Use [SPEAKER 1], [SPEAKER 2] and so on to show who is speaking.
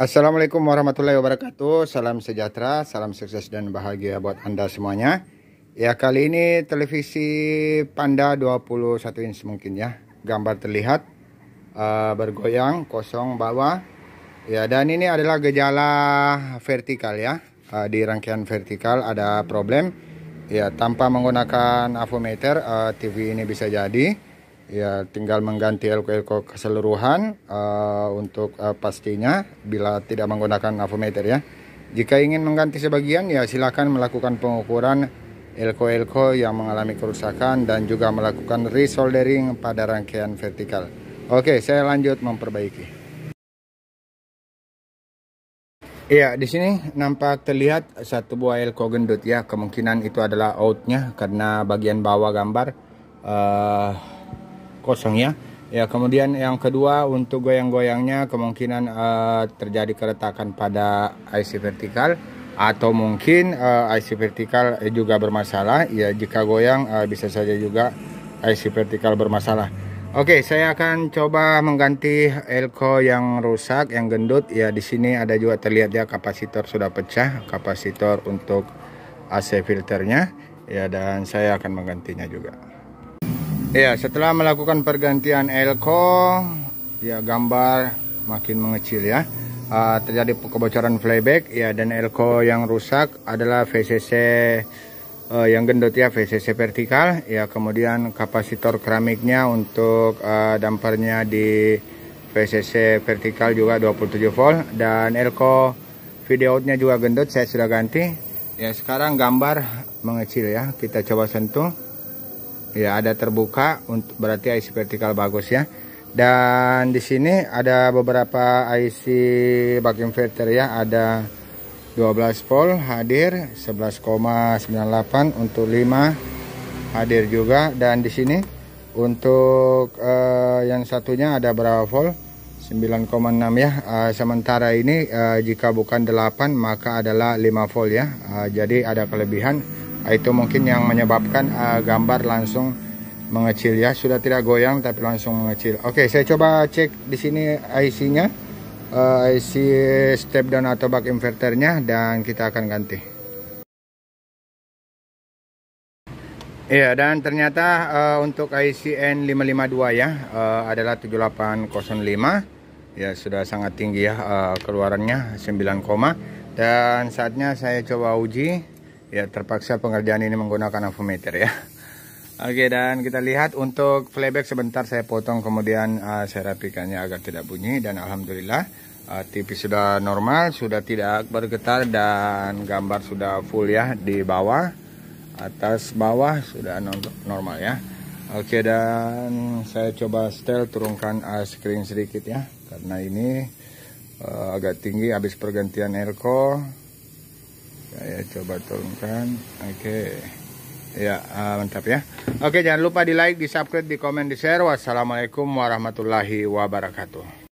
[SPEAKER 1] Assalamualaikum warahmatullahi wabarakatuh. Salam sejahtera, salam sukses dan bahagia buat Anda semuanya. Ya, kali ini televisi Panda 21 inch mungkin ya. Gambar terlihat uh, bergoyang, kosong bawah. Ya, dan ini adalah gejala vertikal ya. Uh, di rangkaian vertikal ada problem. Ya, tanpa menggunakan avometer uh, eh, TV ini bisa jadi ya tinggal mengganti elko-elko keseluruhan uh, untuk uh, pastinya bila tidak menggunakan avometer ya. Jika ingin mengganti sebagian ya silakan melakukan pengukuran elko-elko yang mengalami kerusakan dan juga melakukan resoldering pada rangkaian vertikal. Oke, saya lanjut memperbaiki. Iya, di sini nampak terlihat satu buah elko gendut ya. Kemungkinan itu adalah outnya karena bagian bawah gambar uh, kosong ya ya kemudian yang kedua untuk goyang-goyangnya kemungkinan uh, terjadi keretakan pada IC vertikal atau mungkin uh, eh, IC vertikal juga bermasalah ya jika goyang uh, bisa saja juga IC vertikal bermasalah Oke, saya akan coba mengganti elko yang rusak, yang gendut. Ya, di sini ada juga terlihat ya kapasitor sudah pecah, kapasitor untuk AC filternya. Ya, dan saya akan menggantinya juga. Ya, setelah melakukan pergantian elko, ya gambar makin mengecil ya. Uh, terjadi kebocoran flyback ya dan elko yang rusak adalah VCC uh, eh, yang gendut ya VCC vertikal ya kemudian kapasitor keramiknya untuk uh, dampernya di VCC vertikal juga 27 volt dan elko video outnya juga gendut saya sudah ganti ya sekarang gambar mengecil ya kita coba sentuh ya ada terbuka untuk berarti IC vertikal bagus ya dan di sini ada beberapa IC buck inverter ya ada 12 volt hadir 11,98 untuk 5 hadir juga dan di sini untuk uh, yang satunya ada berapa volt 9,6 ya uh, sementara ini uh, jika bukan 8 maka adalah 5 volt ya uh, jadi ada kelebihan Ah, itu mungkin yang menyebabkan uh, gambar langsung mengecil ya sudah tidak goyang tapi langsung mengecil oke saya coba cek di sini IC nya uh, ah, IC step down atau back inverternya dan kita akan ganti Iya dan ternyata uh, untuk IC N552 ya uh, adalah 7805 ya sudah sangat tinggi ya uh, keluarannya 9, dan saatnya saya coba uji ya terpaksa pengerjaan ini menggunakan avometer ya oke dan kita lihat untuk playback sebentar saya potong kemudian uh, saya rapikannya agar tidak bunyi dan alhamdulillah uh, TV sudah normal sudah tidak bergetar dan gambar sudah full ya di bawah atas bawah sudah normal ya oke dan saya coba setel turunkan uh, screen sedikit ya karena ini uh, agak tinggi habis pergantian airco saya coba turunkan oke okay. ya uh, mantap ya oke okay, jangan lupa di like di subscribe di komen di share wassalamualaikum warahmatullahi wabarakatuh